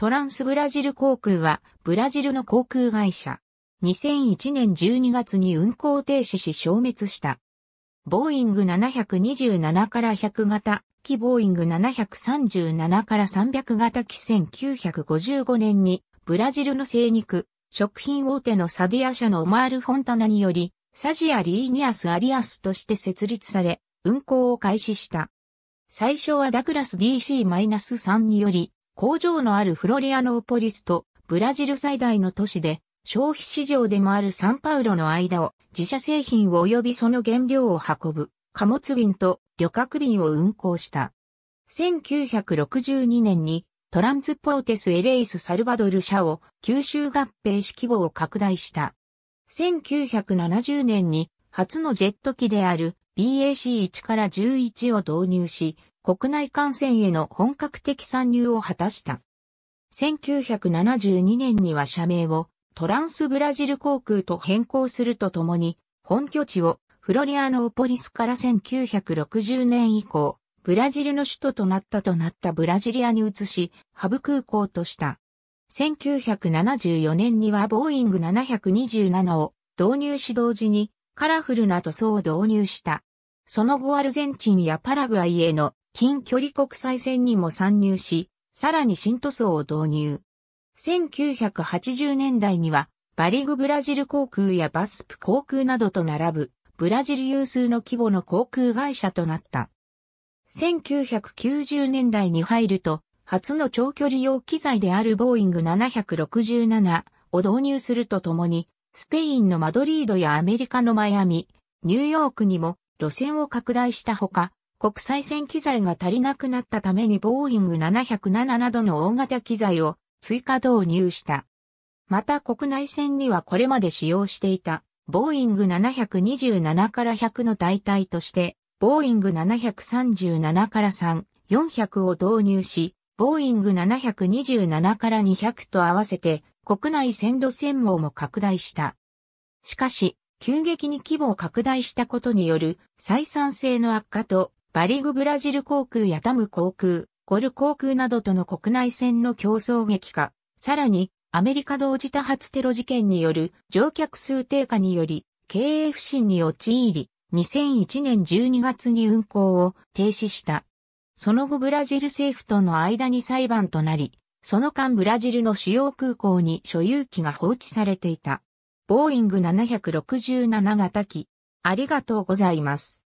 トランスブラジル航空は、ブラジルの航空会社。2001年12月に運航停止し消滅した。ボーイング727から100型、機ボーイング737から300型機1955年に、ブラジルの生肉、食品大手のサディア社のオマール・フォンタナにより、サジア・リーニアス・アリアスとして設立され、運航を開始した。最初はダグラス DC-3 により、工場のあるフロリアノーポリスとブラジル最大の都市で消費市場でもあるサンパウロの間を自社製品を及びその原料を運ぶ貨物便と旅客便を運行した。1962年にトランズポーテス・エレイス・サルバドル社を吸収合併し規模を拡大した。1970年に初のジェット機である BAC1 から11を導入し、国内感染への本格的参入を果たした。1972年には社名をトランスブラジル航空と変更するとともに、本拠地をフロリアノーポリスから1960年以降、ブラジルの首都となったとなったブラジリアに移し、ハブ空港とした。1974年にはボーイング727を導入し同時にカラフルな塗装を導入した。その後アルゼンチンやパラグアイへの近距離国際線にも参入し、さらに新塗装を導入。1980年代には、バリグブラジル航空やバスプ航空などと並ぶ、ブラジル有数の規模の航空会社となった。1990年代に入ると、初の長距離用機材であるボーイング767を導入するとともに、スペインのマドリードやアメリカのマイアミ、ニューヨークにも路線を拡大したほか、国際線機材が足りなくなったためにボーイング707などの大型機材を追加導入した。また国内線にはこれまで使用していたボーイング727から100の代替として、ボーイング737から3、400を導入し、ボーイング727から200と合わせて国内線路線網も拡大した。しかし、急激に規模を拡大したことによる採算性の悪化とバリグブラジル航空やタム航空、ゴル航空などとの国内線の競争激化、さらにアメリカ同時多発テロ事件による乗客数低下により経営不振に陥り、2001年12月に運航を停止した。その後ブラジル政府との間に裁判となり、その間ブラジルの主要空港に所有機が放置されていた。ボーイング767型機。ありがとうございます。